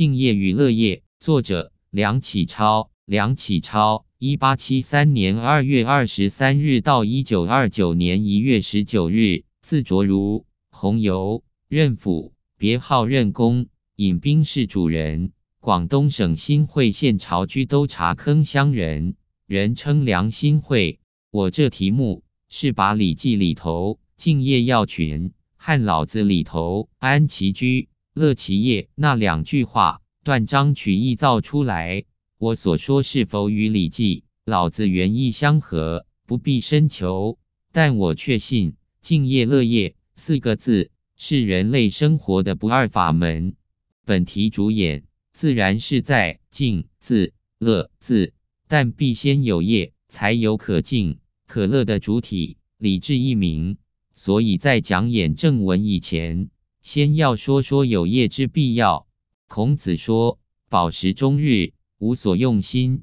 敬业与乐业。作者：梁启超。梁启超 （1873 年2月23日 —1929 到年1月19日），字卓如、洪游，任甫，别号任公、引兵室主人，广东省新会县潮居都茶坑乡人，人称梁新会。我这题目是把《礼记》里头“敬业要群”和《老子》里头“安其居”。乐其业那两句话断章取义造出来，我所说是否与《礼记》老子原意相合，不必深求。但我确信“敬业乐业”四个字是人类生活的不二法门。本题主演自然是在“敬”字、“乐”字，但必先有业，才有可敬可乐的主体理智一名。所以在讲演正文以前。先要说说有业之必要。孔子说：“饱食终日，无所用心，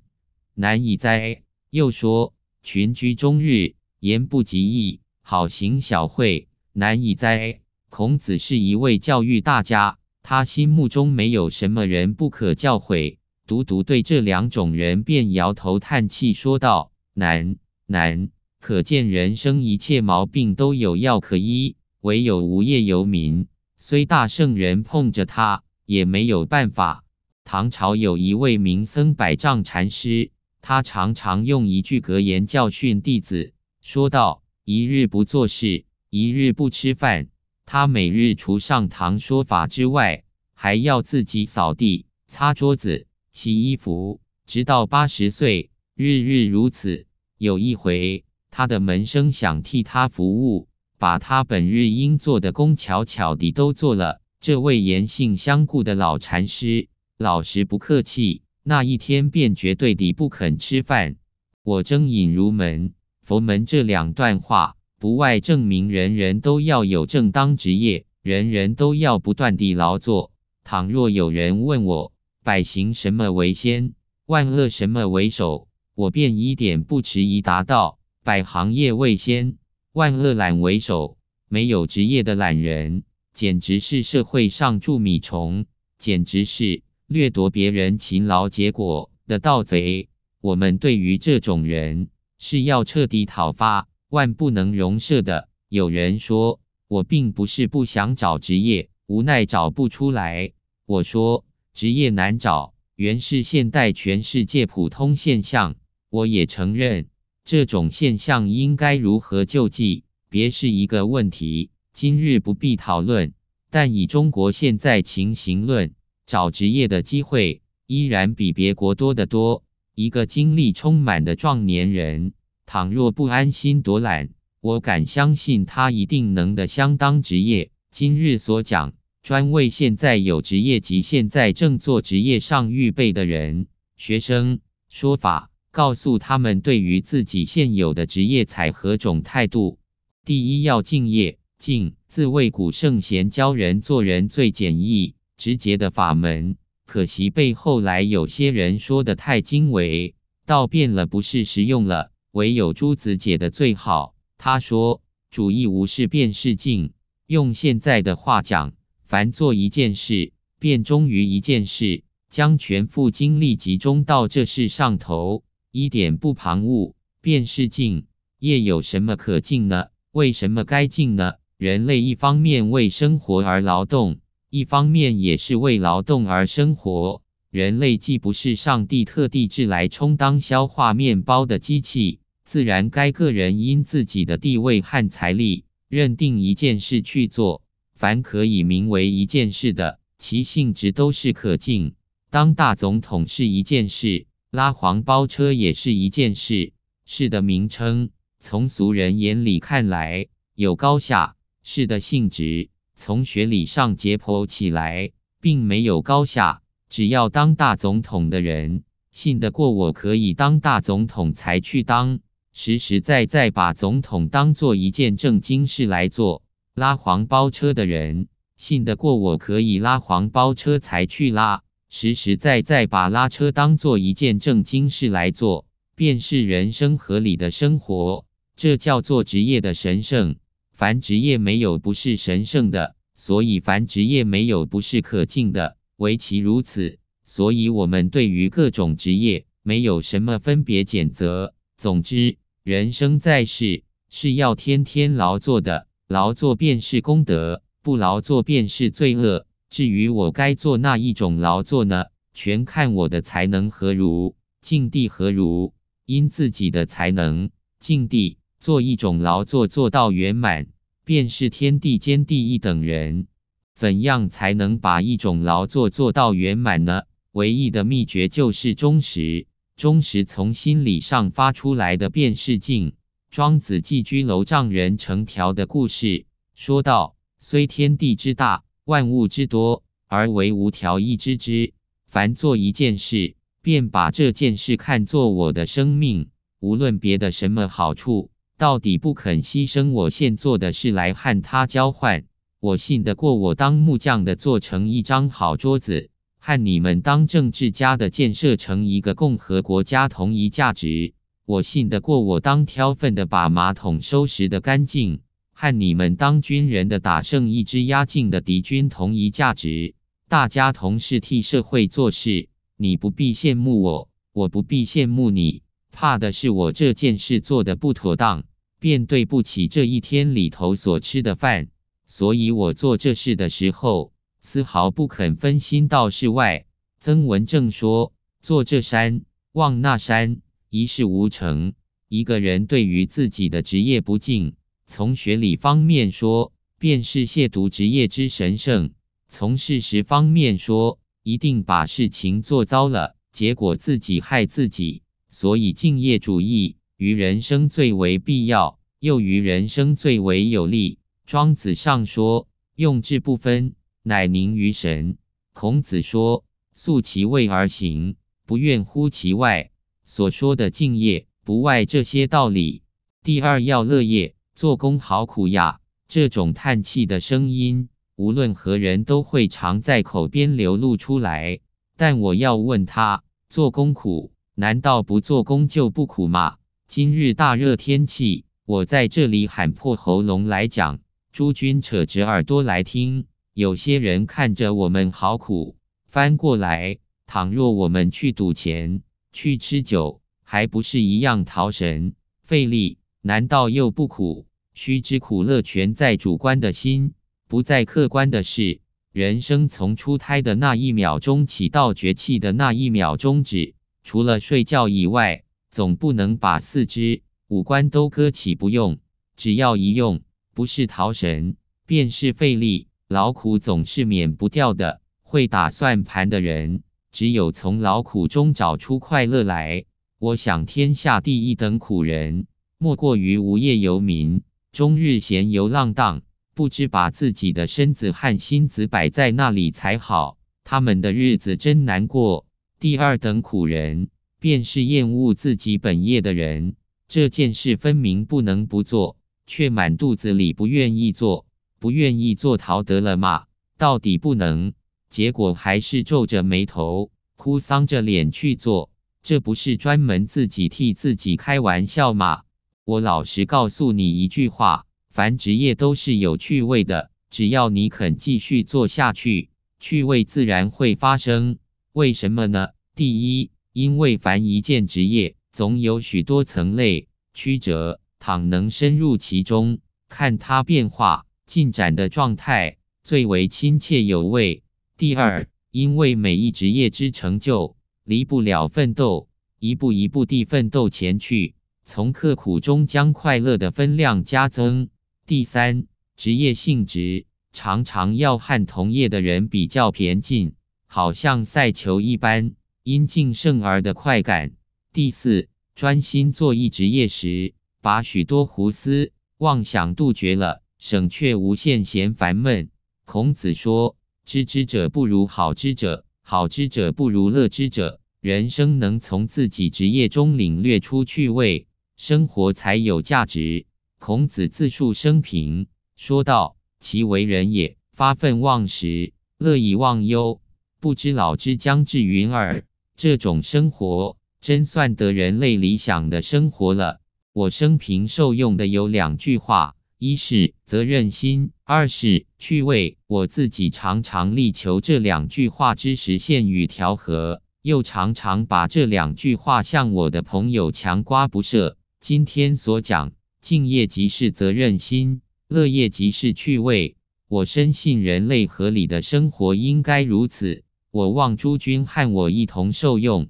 难以哉。”又说：“群居终日，言不及义，好行小惠，难以哉。”孔子是一位教育大家，他心目中没有什么人不可教诲，独独对这两种人便摇头叹气，说道：“难，难。”可见人生一切毛病都有药可医，唯有无业游民。虽大圣人碰着他也没有办法。唐朝有一位名僧百丈禅师，他常常用一句格言教训弟子，说道：“一日不做事，一日不吃饭。”他每日除上堂说法之外，还要自己扫地、擦桌子、洗衣服，直到八十岁，日日如此。有一回，他的门生想替他服务。把他本日应做的工巧巧地都做了。这位严姓相顾的老禅师，老实不客气，那一天便绝对的不肯吃饭。我睁眼如门佛门这两段话，不外证明人人都要有正当职业，人人都要不断地劳作。倘若有人问我百行什么为先，万恶什么为首，我便一点不迟疑答道：百行业为先。万恶懒为首，没有职业的懒人，简直是社会上蛀米虫，简直是掠夺别人勤劳结果的盗贼。我们对于这种人是要彻底讨伐，万不能容赦的。有人说，我并不是不想找职业，无奈找不出来。我说，职业难找，原是现代全世界普通现象，我也承认。这种现象应该如何救济，别是一个问题，今日不必讨论。但以中国现在情形论，找职业的机会依然比别国多得多。一个精力充满的壮年人，倘若不安心躲懒，我敢相信他一定能的相当职业。今日所讲，专为现在有职业及现在正做职业上预备的人、学生说法。告诉他们，对于自己现有的职业采何种态度。第一要敬业，敬自谓古圣贤教人做人最简易、直接的法门。可惜被后来有些人说的太精微，倒变了不是实用了。唯有朱子解的最好。他说：“主义无事便是敬。”用现在的话讲，凡做一件事，便忠于一件事，将全副精力集中到这事上头。一点不旁骛，便是敬业。有什么可敬呢？为什么该敬呢？人类一方面为生活而劳动，一方面也是为劳动而生活。人类既不是上帝特地制来充当消化面包的机器，自然该个人因自己的地位和财力，认定一件事去做。凡可以名为一件事的，其性质都是可敬。当大总统是一件事。拉黄包车也是一件事，事的名称从俗人眼里看来有高下，事的性质从学理上解剖起来并没有高下。只要当大总统的人信得过我可以当大总统才去当，实实在在把总统当做一件正经事来做。拉黄包车的人信得过我可以拉黄包车才去拉。实实在在把拉车当做一件正经事来做，便是人生合理的生活。这叫做职业的神圣。凡职业没有不是神圣的，所以凡职业没有不是可敬的，唯其如此。所以我们对于各种职业没有什么分别谴责。总之，人生在世是要天天劳作的，劳作便是功德，不劳作便是罪恶。至于我该做那一种劳作呢？全看我的才能何如，境地何如。因自己的才能、境地做一种劳作做到圆满，便是天地间第一等人。怎样才能把一种劳作做到圆满呢？唯一的秘诀就是忠实。忠实从心理上发出来的便是敬。庄子寄居楼丈人成条的故事说道：虽天地之大。万物之多，而唯无条一之之。凡做一件事，便把这件事看作我的生命，无论别的什么好处，到底不肯牺牲我现做的事来和他交换。我信得过我当木匠的做成一张好桌子，和你们当政治家的建设成一个共和国家同一价值。我信得过我当挑粪的把马桶收拾得干净。和你们当军人的打胜一支压境的敌军，同一价值。大家同是替社会做事，你不必羡慕我，我不必羡慕你。怕的是我这件事做的不妥当，便对不起这一天里头所吃的饭。所以我做这事的时候，丝毫不肯分心到事外。曾文正说：“坐这山望那山，一事无成。一个人对于自己的职业不敬。”从学理方面说，便是亵渎职业之神圣；从事实方面说，一定把事情做糟了，结果自己害自己。所以，敬业主义于人生最为必要，又于人生最为有利。庄子上说：“用志不分，乃凝于神。”孔子说：“素其位而行，不愿乎其外。”所说的敬业，不外这些道理。第二，要乐业。做工好苦呀！这种叹气的声音，无论何人都会常在口边流露出来。但我要问他，做工苦，难道不做工就不苦吗？今日大热天气，我在这里喊破喉咙来讲，诸君扯直耳朵来听。有些人看着我们好苦，翻过来，倘若我们去赌钱、去吃酒，还不是一样逃神费力？难道又不苦？须知苦乐全在主观的心，不在客观的事。人生从出胎的那一秒钟起，到绝气的那一秒钟止，除了睡觉以外，总不能把四肢五官都搁起不用。只要一用，不是逃神，便是费力，劳苦总是免不掉的。会打算盘的人，只有从劳苦中找出快乐来。我想，天下第一等苦人。莫过于无业游民，终日闲游浪荡，不知把自己的身子和心子摆在那里才好。他们的日子真难过。第二等苦人，便是厌恶自己本业的人。这件事分明不能不做，却满肚子里不愿意做，不愿意做逃得了吗？到底不能，结果还是皱着眉头、哭丧着脸去做。这不是专门自己替自己开玩笑吗？我老实告诉你一句话：，凡职业都是有趣味的，只要你肯继续做下去，趣味自然会发生。为什么呢？第一，因为凡一件职业，总有许多层类曲折，倘能深入其中，看它变化进展的状态，最为亲切有味。第二，因为每一职业之成就，离不了奋斗，一步一步地奋斗前去。从刻苦中将快乐的分量加增。第三，职业性质常常要和同业的人比较平近，好像赛球一般，因竞胜而的快感。第四，专心做一职业时，把许多胡思妄想杜绝了，省却无限闲烦闷。孔子说：“知之者不如好之者，好之者不如乐之者。”人生能从自己职业中领略出趣味。生活才有价值。孔子自述生平，说道：“其为人也，发愤忘食，乐以忘忧，不知老之将至云尔。”这种生活真算得人类理想的生活了。我生平受用的有两句话：一是责任心，二是趣味。我自己常常力求这两句话之实现与调和，又常常把这两句话向我的朋友强刮不赦。今天所讲，敬业即是责任心，乐业即是趣味。我深信人类合理的生活应该如此。我望诸君和我一同受用。